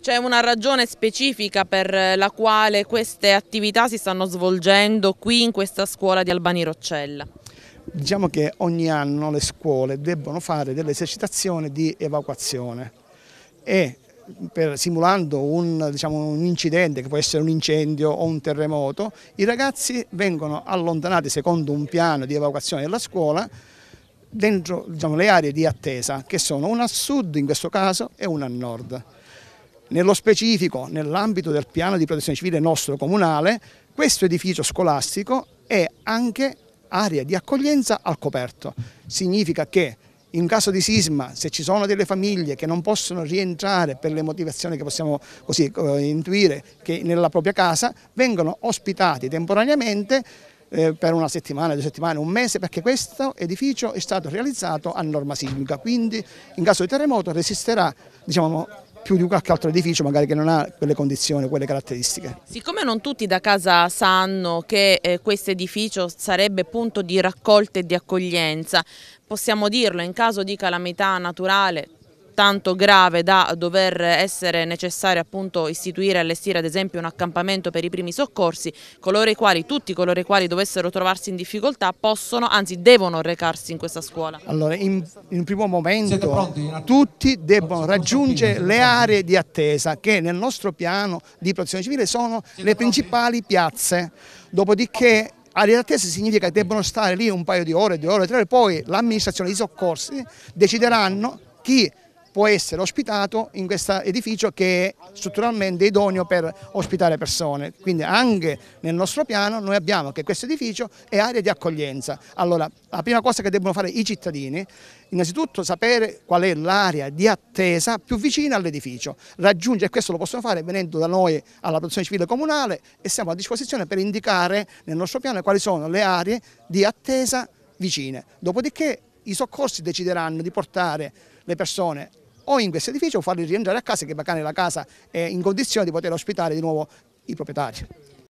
C'è una ragione specifica per la quale queste attività si stanno svolgendo qui in questa scuola di Albani Roccella? Diciamo che ogni anno le scuole debbono fare delle esercitazioni di evacuazione e per, simulando un, diciamo, un, incidente che può essere un incendio o un terremoto, i ragazzi vengono allontanati secondo un piano di evacuazione della scuola dentro diciamo, le aree di attesa che sono una a sud in questo caso e una a nord. Nello specifico, nell'ambito del piano di protezione civile nostro comunale, questo edificio scolastico è anche area di accoglienza al coperto. Significa che in caso di sisma, se ci sono delle famiglie che non possono rientrare per le motivazioni che possiamo così, eh, intuire che nella propria casa, vengono ospitati temporaneamente eh, per una settimana, due settimane, un mese, perché questo edificio è stato realizzato a norma sismica, quindi in caso di terremoto resisterà diciamo, più di qualche altro edificio magari che non ha quelle condizioni, quelle caratteristiche. Siccome non tutti da casa sanno che eh, questo edificio sarebbe punto di raccolta e di accoglienza, possiamo dirlo, in caso di calamità naturale tanto grave da dover essere necessario appunto istituire allestire ad esempio un accampamento per i primi soccorsi, coloro i quali, tutti coloro i quali dovessero trovarsi in difficoltà possono, anzi devono recarsi in questa scuola? Allora, in, un primo momento tutti debbono raggiungere le aree di attesa che nel nostro piano di protezione civile sono le principali piazze, dopodiché Aria d'attesa significa che debbono stare lì un paio di ore, due ore, tre ore, poi l'amministrazione di soccorsi decideranno chi può essere ospitato in questo edificio che è strutturalmente idoneo per ospitare persone. Quindi anche nel nostro piano noi abbiamo che questo edificio è area di accoglienza. Allora, la prima cosa che debbono fare i cittadini, innanzitutto sapere qual è l'area di attesa più vicina all'edificio. Raggiungere, questo lo possono fare venendo da noi alla protezione civile comunale e siamo a disposizione per indicare nel nostro piano quali sono le aree di attesa vicine. Dopodiché i soccorsi decideranno di portare le persone o in questo edificio o farli rientrare a casa che magari la casa è in condizione di poter ospitare di nuovo i proprietari.